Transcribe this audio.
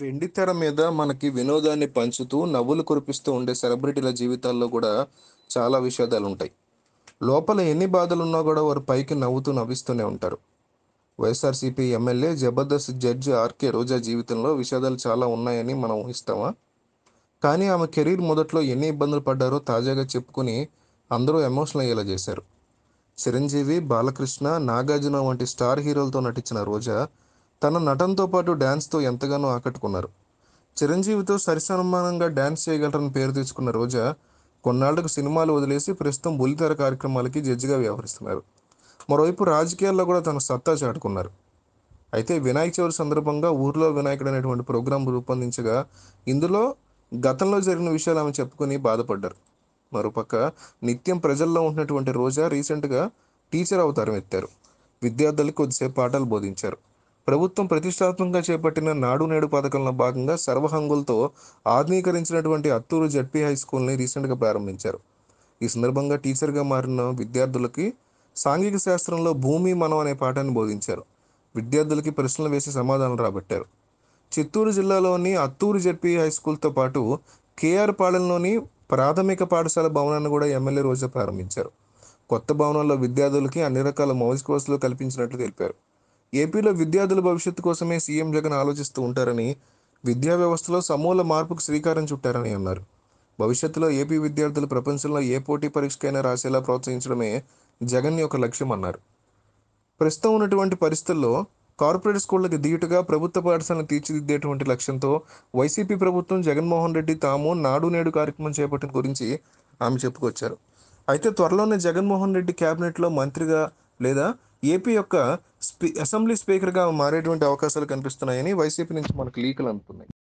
వెండి తెర మీద మనకి వినోదాన్ని పంచుతూ నవ్వులు కురిపిస్తూ ఉండే సెలబ్రిటీల జీవితాల్లో కూడా చాలా విషాదాలు ఉంటాయి లోపల ఎన్ని బాధలు ఉన్నా కూడా వారు పైకి నవ్వుతూ నవ్విస్తూనే ఉంటారు వైఎస్ఆర్సీపీ ఎమ్మెల్యే జబర్దస్త్ జడ్జి ఆర్కే రోజా జీవితంలో విషాదాలు చాలా ఉన్నాయని మనం ఊహిస్తామా కానీ ఆమె కెరీర్ మొదట్లో ఎన్ని ఇబ్బందులు పడ్డారో తాజాగా చెప్పుకుని అందరూ ఎమోషనల్ అయ్యేలా చేశారు చిరంజీవి బాలకృష్ణ నాగార్జున వంటి స్టార్ హీరోలతో నటించిన రోజా తన నటనతో పాటు డ్యాన్స్తో ఎంతగానో ఆకట్టుకున్నారు చిరంజీవితో సరిసమానంగా డ్యాన్స్ చేయగలరని పేరు తెచ్చుకున్న రోజా కొన్నాళ్లకు సినిమాలు వదిలేసి ప్రస్తుతం బుల్లితెర కార్యక్రమాలకి జడ్జిగా వ్యవహరిస్తున్నారు మరోవైపు రాజకీయాల్లో కూడా తన సత్తా చాటుకున్నారు అయితే వినాయక చవితి సందర్భంగా ఊర్లో వినాయకుడు అనేటువంటి ప్రోగ్రాం రూపొందించగా ఇందులో గతంలో జరిగిన విషయాలు ఆమె చెప్పుకుని బాధపడ్డారు మరోపక్క నిత్యం ప్రజల్లో ఉంటున్నటువంటి రోజా రీసెంట్గా టీచర్ అవతారం ఎత్తారు విద్యార్థులకు కొద్దిసేపు పాఠాలు బోధించారు ప్రభుత్వం ప్రతిష్టాత్మకంగా చేపట్టిన నాడు నేడు పథకంలో భాగంగా సర్వహంగులతో ఆధునీకరించినటువంటి అత్తూరు జడ్పీ హై స్కూల్ని రీసెంట్గా ప్రారంభించారు ఈ సందర్భంగా టీచర్గా మారిన విద్యార్థులకి సాంఘిక శాస్త్రంలో భూమి మనం అనే పాఠాన్ని బోధించారు విద్యార్థులకి ప్రశ్నలు వేసి సమాధానం రాబట్టారు చిత్తూరు జిల్లాలోని అత్తూరు జడ్పీ హై స్కూల్తో పాటు కేఆర్ పాలెంలోని ప్రాథమిక పాఠశాల భవనాన్ని కూడా ఎమ్మెల్యే రోజా ప్రారంభించారు కొత్త భవనంలో విద్యార్థులకి అన్ని రకాల మౌలిక వసతులు కల్పించినట్లు తెలిపారు ఏపీలో విద్యార్థుల భవిష్యత్తు కోసమే సీఎం జగన్ ఆలోచిస్తూ ఉంటారని విద్యా వ్యవస్థలో సమూల మార్పుకు శ్రీకారం చుట్టారని అన్నారు భవిష్యత్తులో ఏపీ విద్యార్థులు ప్రపంచంలో ఏ పోటీ పరీక్షకైనా రాసేలా ప్రోత్సహించడమే జగన్ యొక్క లక్ష్యం అన్నారు ప్రస్తుతం ఉన్నటువంటి పరిస్థితుల్లో కార్పొరేట్ స్కూళ్ళకి దీటుగా ప్రభుత్వ పాఠశాలను తీర్చిదిద్దేటువంటి లక్ష్యంతో వైసీపీ ప్రభుత్వం జగన్మోహన్ రెడ్డి తాము నాడు నేడు కార్యక్రమం చేపట్టిన గురించి ఆమె చెప్పుకొచ్చారు అయితే త్వరలోనే జగన్మోహన్ రెడ్డి క్యాబినెట్లో మంత్రిగా లేదా ఏపీ యొక్క అసెంబ్లీ స్పీకర్గా మారేటువంటి అవకాశాలు కనిపిస్తున్నాయని వైసీపీ నుంచి మనకు లీకులు అంటున్నాయి